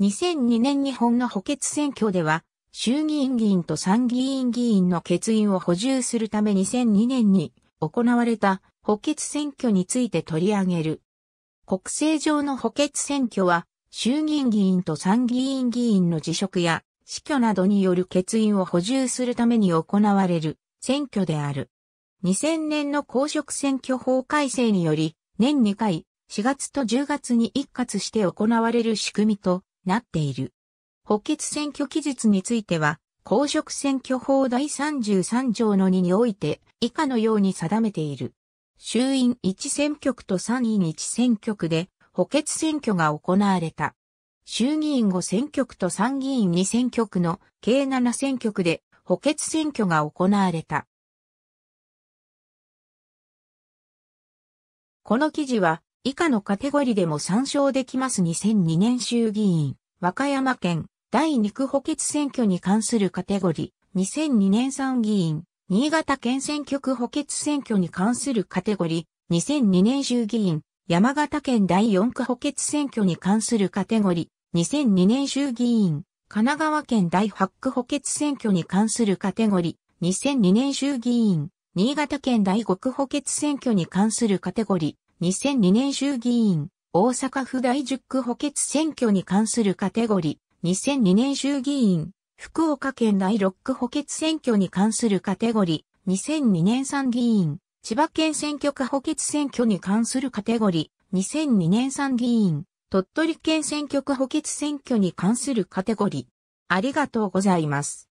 2002年日本の補欠選挙では、衆議院議員と参議院議員の欠員を補充するため2002年に行われた補欠選挙について取り上げる。国政上の補欠選挙は、衆議院議員と参議院議員の辞職や死去などによる欠員を補充するために行われる選挙である。2000年の公職選挙法改正により、年2回、4月と10月に一括して行われる仕組みとなっている。補欠選挙期日については、公職選挙法第33条の2において、以下のように定めている。衆院1選挙区と参院1選挙区で補欠選挙が行われた。衆議院5選挙区と参議院2選挙区の計7選挙区で補欠選挙が行われた。この記事は以下のカテゴリでも参照できます2002年衆議院、和歌山県、第2区補欠選挙に関するカテゴリ、2002年参議院、新潟県選挙区補欠選挙に関するカテゴリ、2002年衆議院、山形県第4区補欠選挙に関するカテゴリ、2002年衆議院、神奈川県第8区補欠選挙に関するカテゴリ、2002年衆議院、新潟県第5区補欠選挙に関するカテゴリ、2002年衆議院、大阪府第10区補欠選挙に関するカテゴリー、2002年衆議院、福岡県第6区補欠選挙に関するカテゴリー、2002年参議院、千葉県選挙区補欠選挙に関するカテゴリー、2002年参議院、鳥取県選挙区補欠選挙に関するカテゴリー。ありがとうございます。